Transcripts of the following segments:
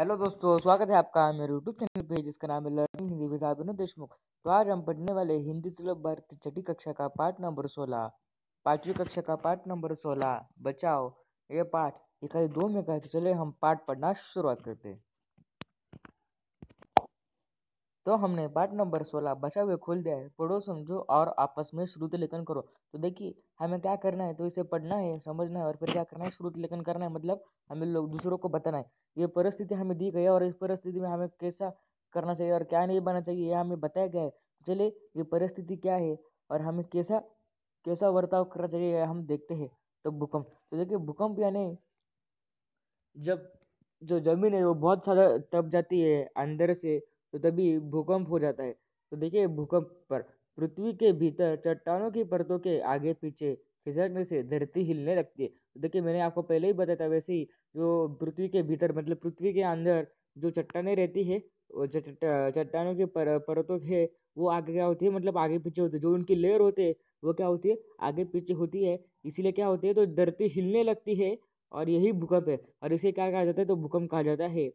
hello दोस्तों स्वागत है आपका मेरे यूट्यूब चैनल पे जिसका नाम है लर्निंग हिंदी विद विनोद देशमुख तो आज हम पढ़ने वाले हिंदी सुलभ भारती छठी कक्षा का पाठ नंबर सोलह पांचवी कक्षा का पाठ नंबर सोलह बचाओ ये पाठ इकाई दो में कहा तो चले हम पाठ पढ़ना शुरुआत करते हैं तो हमने पार्ट नंबर सोलह बचा हुए खोल दिया है पढ़ो समझो और आपस में श्रुत लेखन करो तो देखिए हमें क्या करना है तो इसे पढ़ना है समझना है और फिर क्या करना है श्रुत लेखन करना है मतलब हमें लोग दूसरों को बताना है ये परिस्थिति हमें दी गई है और इस परिस्थिति में हमें कैसा करना चाहिए और क्या नहीं बनना चाहिए यह हमें बताया गया है तो चलिए ये परिस्थिति क्या है और हमें कैसा कैसा वर्ताव करना चाहिए हम देखते हैं तो भूकंप तो देखिए भूकंप यानी जब जो जमीन है वो बहुत ज़्यादा तप जाती है अंदर से तो तभी भूकंप हो जाता है तो देखिए भूकंप पर पृथ्वी के भीतर चट्टानों की परतों के आगे पीछे खिसकने से धरती हिलने लगती है तो देखिए मैंने आपको पहले ही बताया था वैसे ही जो पृथ्वी के भीतर मतलब पृथ्वी के अंदर जो चट्टाने रहती है वो चट्टानों के पर, परतों के वो आगे क्या होती है मतलब आगे पीछे होती है जो उनकी लेयर होते हैं वो क्या होती है आगे पीछे होती है इसीलिए क्या होती है तो धरती हिलने लगती है और यही भूकंप है और इसे क्या कहा जाता है तो भूकंप कहा जाता है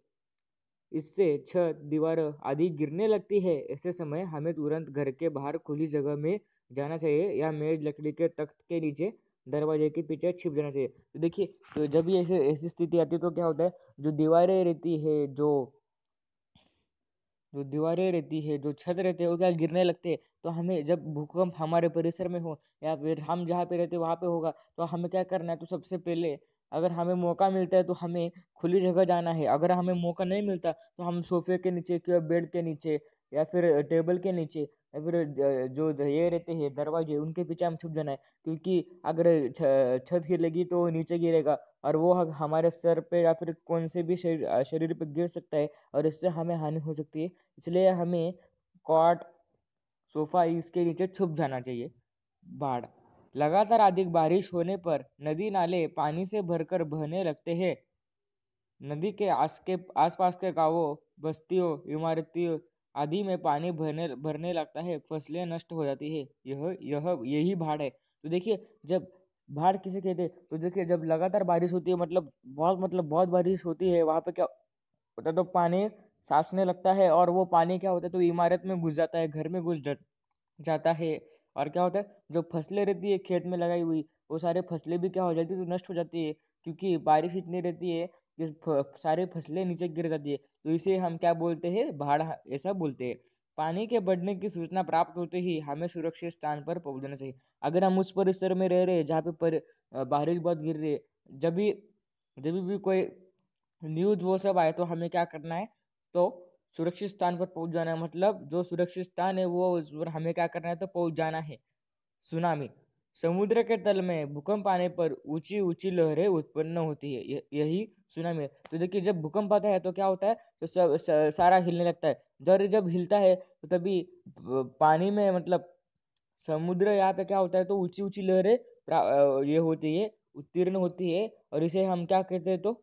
इससे छत दीवार आदि गिरने लगती है ऐसे समय हमें तुरंत घर के बाहर खुली जगह में जाना चाहिए या मेज लकड़ी के तख्त के नीचे दरवाजे के पीछे छिप जाना चाहिए तो देखिए तो जब भी ऐसे ऐसी स्थिति आती है तो क्या होता है जो दीवारें रहती है जो जो दीवारें रहती है जो छत रहते हैं वो क्या गिरने लगते हैं तो हमें जब भूकंप हमारे परिसर में हो या फिर हम जहाँ पे रहते वहाँ पे होगा तो हमें क्या करना है तो सबसे पहले अगर हमें मौका मिलता है तो हमें खुली जगह जाना है अगर हमें मौका नहीं मिलता तो हम सोफे के नीचे के बेड के नीचे या फिर टेबल के नीचे या फिर जो ये रहते हैं दरवाजे उनके पीछे हम छुप जाना है क्योंकि अगर छत गिरेगी तो नीचे गिरेगा और वो हमारे सर पे या फिर कौन से भी शरीर शरीर पे गिर सकता है और इससे हमें हानि हो सकती है इसलिए हमें कॉट सोफा इसके नीचे छुप जाना चाहिए बाढ़ लगातार अधिक बारिश होने पर नदी नाले पानी से भरकर बहने लगते हैं नदी के आस के आसपास के गांवों बस्तियों इमारतियों आदि में पानी भरने भरने लगता है फसलें नष्ट हो जाती है यह यह यही बाढ़ है तो देखिए जब बाढ़ किसे कहते हैं तो देखिए जब लगातार बारिश होती है मतलब बहुत मतलब बहुत बारिश होती है वहाँ पे क्या होता है तो पानी साँसने लगता है और वो पानी क्या होता है तो इमारत में घुस जाता है घर में घुस जाता है और क्या होता है जो फसलें रहती है खेत में लगाई हुई वो सारे फसलें भी क्या हो जाती है तो नष्ट हो जाती है क्योंकि बारिश इतनी रहती है कि सारे फसलें नीचे गिर जाती है तो इसे हम क्या बोलते हैं बाढ़ ऐसा बोलते हैं पानी के बढ़ने की सूचना प्राप्त होते ही हमें सुरक्षित स्थान पर पहुंचना चाहिए अगर हम उस परिसर में रह रहे हैं जहाँ पे पर बारिश बहुत गिर रही है जब भी जब भी कोई न्यूज़ वो सब आए तो हमें क्या करना है तो सुरक्षित स्थान पर पहुंच जाना मतलब जो सुरक्षित स्थान है वो उस पर हमें क्या करना है तो पहुंच जाना है सुनामी समुद्र के तल में भूकंप आने पर ऊंची ऊंची लहरें उत्पन्न होती है यही सुनामी है तो देखिए जब भूकंप आता है तो क्या होता है तो सब सारा हिलने लगता है जर जब हिलता है तो तभी पानी में मतलब समुद्र यहाँ पे क्या होता है तो ऊंची ऊंची लहरें ये होती है उत्तीर्ण होती है और इसे हम क्या कहते हैं तो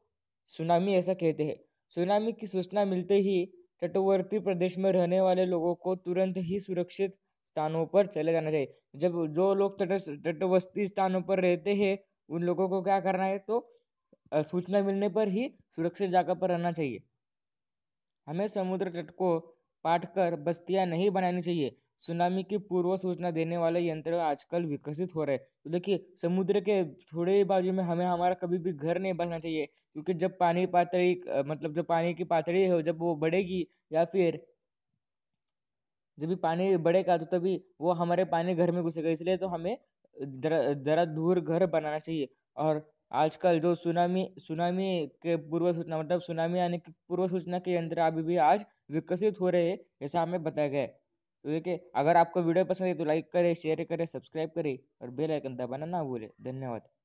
सुनामी ऐसा कहते हैं सुनामी की सूचना मिलते ही तटवर्ती प्रदेश में रहने वाले लोगों को तुरंत ही सुरक्षित स्थानों पर चले जाना चाहिए जब जो लोग तट तटवर्ती स्थानों पर रहते हैं उन लोगों को क्या करना है तो सूचना मिलने पर ही सुरक्षित जगह पर रहना चाहिए हमें समुद्र तट को पाट कर बस्तियाँ नहीं बनानी चाहिए सुनामी की पूर्व सूचना देने वाले यंत्र आजकल विकसित हो रहे हैं तो देखिए समुद्र के थोड़े ही बाजू में हमें हमारा कभी भी घर नहीं बसना चाहिए क्योंकि जब पानी पातरी मतलब जब पानी की पातरी हो जब वो बढ़ेगी या फिर जब भी पानी बढ़ेगा तो तभी वो हमारे पानी घर में घुसेगा इसलिए तो हमें ज़रा दूर घर बनाना चाहिए और आजकल जो सुनामी सुनामी के पूर्व सूचना मतलब सुनामी आने की पूर्व सूचना के यंत्र अभी भी आज विकसित हो रहे हैं ऐसा हमें बताया गया है तो देखिए अगर आपको वीडियो पसंद है तो लाइक करें शेयर करें सब्सक्राइब करें और बेल आइकन दबाना ना भूलें धन्यवाद